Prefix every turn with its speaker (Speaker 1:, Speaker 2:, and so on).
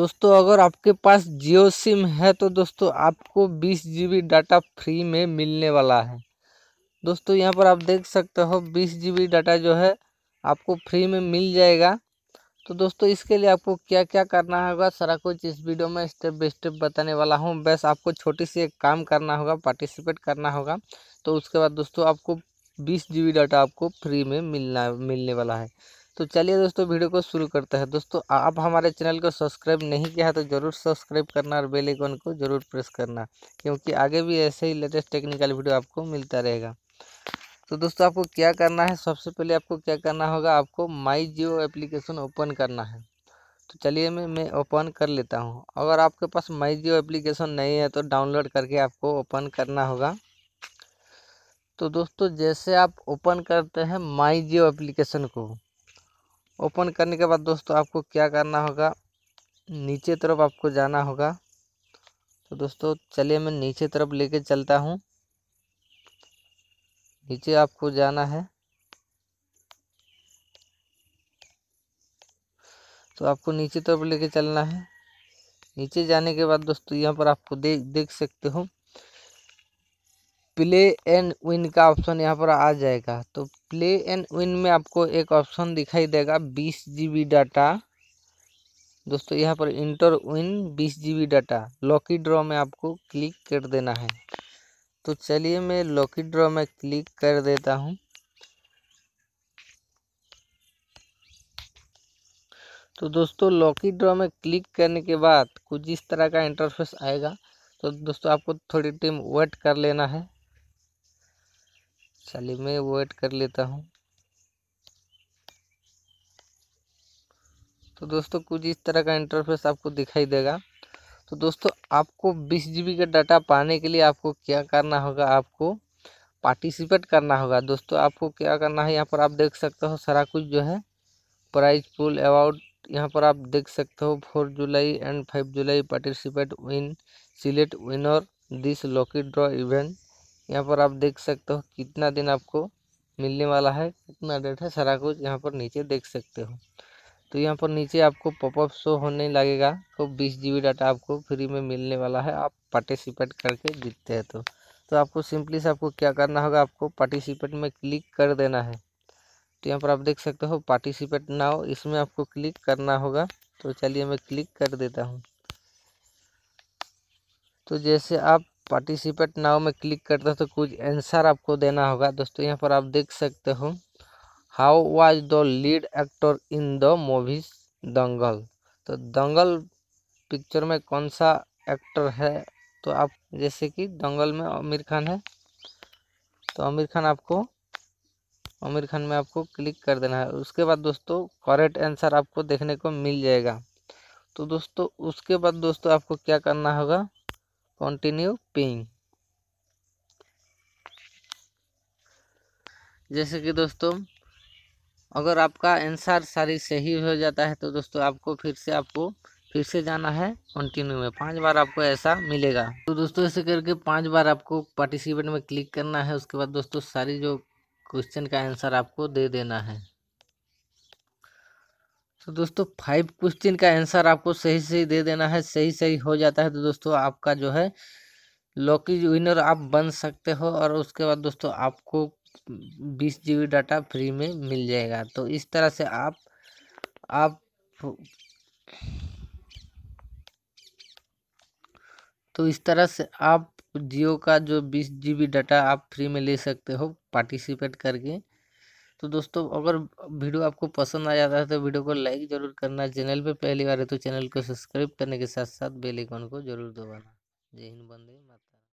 Speaker 1: दोस्तों अगर आपके पास जियो सिम है तो दोस्तों आपको बीस जी डाटा फ्री में मिलने वाला है दोस्तों यहाँ पर आप देख सकते हो बीस जी डाटा जो है आपको फ्री में मिल जाएगा तो दोस्तों इसके लिए आपको क्या क्या करना होगा सारा कुछ इस वीडियो में स्टेप बाई स्टेप बताने वाला हूँ बस आपको छोटी सी एक काम करना होगा पार्टिसिपेट करना होगा तो उसके बाद दोस्तों आपको बीस जी डाटा आपको फ्री में मिलना मिलने वाला है तो चलिए दोस्तों वीडियो को शुरू करते हैं दोस्तों आप हमारे चैनल को सब्सक्राइब नहीं किया है तो ज़रूर सब्सक्राइब करना और बेल आइकन को ज़रूर प्रेस करना क्योंकि आगे भी ऐसे ही लेटेस्ट टेक्निकल वीडियो आपको मिलता रहेगा तो दोस्तों आपको क्या करना है सबसे पहले आपको क्या करना होगा आपको माई जियो एप्लीकेशन ओपन करना है तो चलिए मैं मैं ओपन कर लेता हूँ अगर आपके पास माई जियो एप्लीकेशन नहीं है तो डाउनलोड करके आपको ओपन करना होगा तो दोस्तों जैसे आप ओपन करते हैं माई जियो एप्लीकेशन को ओपन करने के बाद दोस्तों आपको क्या करना होगा नीचे तरफ आपको जाना होगा तो दोस्तों चलिए मैं नीचे तरफ लेके चलता हूँ नीचे आपको जाना है तो आपको नीचे तरफ लेके चलना है नीचे जाने के बाद दोस्तों यहाँ पर आपको देख देख सकते हो प्ले एंड विन का ऑप्शन यहाँ पर आ जाएगा तो प्ले एंड विन में आपको एक ऑप्शन दिखाई देगा बीस जी डाटा दोस्तों यहाँ पर इंटर विन बीस जी डाटा लॉकी ड्रॉ में आपको क्लिक कर देना है तो चलिए मैं लॉकी ड्रॉ में क्लिक कर देता हूँ तो दोस्तों लॉकी ड्रॉ में क्लिक करने के बाद कुछ इस तरह का इंटरफेस आएगा तो दोस्तों आपको थोड़ी टाइम वेट कर लेना है चलिए मैं वेट कर लेता हूँ तो दोस्तों कुछ इस तरह का इंटरफेस आपको दिखाई देगा तो दोस्तों आपको बीस जी का डाटा पाने के लिए आपको क्या करना होगा आपको पार्टिसिपेट करना होगा दोस्तों आपको क्या करना है यहाँ पर आप देख सकते हो सारा कुछ जो है प्राइज पुल अवार्ड यहाँ पर आप देख सकते हो four July and five July participate win select winner this lucky draw event यहाँ पर आप देख सकते हो कितना दिन आपको मिलने वाला है कितना डेट है सारा कुछ यहाँ पर नीचे देख सकते हो तो यहाँ पर नीचे आपको पॉपअप शो होने लगेगा तो बीस जी डाटा आपको फ्री में मिलने वाला है आप पार्टिसिपेट करके जीतते हैं तो तो आपको सिंपली से आपको क्या करना होगा आपको पार्टिसिपेट में क्लिक कर देना है तो यहाँ पर आप देख सकते हो पार्टिसिपेट नाउ इसमें आपको क्लिक करना होगा तो चलिए मैं क्लिक कर देता हूँ तो जैसे आप पार्टिसिपेट नाव में क्लिक करते हो तो कुछ आंसर आपको देना होगा दोस्तों यहाँ पर आप देख सकते हो how was the lead actor in the movies Dangal तो दंगल पिक्चर में कौन सा एक्टर है तो आप जैसे कि दंगल में आमिर खान है तो आमिर खान आपको आमिर खान में आपको क्लिक कर देना है उसके बाद दोस्तों करेक्ट आंसर आपको देखने को मिल जाएगा तो दोस्तों उसके बाद दोस्तों आपको क्या करना होगा कंटिन्यू पिंग जैसे कि दोस्तों अगर आपका आंसर सारी सही हो जाता है तो दोस्तों आपको फिर से आपको फिर से जाना है कंटिन्यू में पांच बार आपको ऐसा मिलेगा तो दोस्तों ऐसे करके पांच बार आपको पार्टिसिपेट में क्लिक करना है उसके बाद दोस्तों सारी जो क्वेश्चन का आंसर आपको दे देना है तो दोस्तों फाइव क्वेश्चन का आंसर आपको सही सही दे देना है सही सही हो जाता है तो दोस्तों आपका जो है लॉकी विनर आप बन सकते हो और उसके बाद दोस्तों आपको बीस जी डाटा फ्री में मिल जाएगा तो इस तरह से आप आप तो इस तरह से आप जियो का जो बीस जी डाटा आप फ्री में ले सकते हो पार्टिसिपेट करके तो दोस्तों अगर वीडियो आपको पसंद आ जाता है तो वीडियो को लाइक ज़रूर करना चैनल पर पहली बार है तो चैनल को सब्सक्राइब करने के साथ साथ बेल आइकन को जरूर दबाना जय हिंद बंदे माता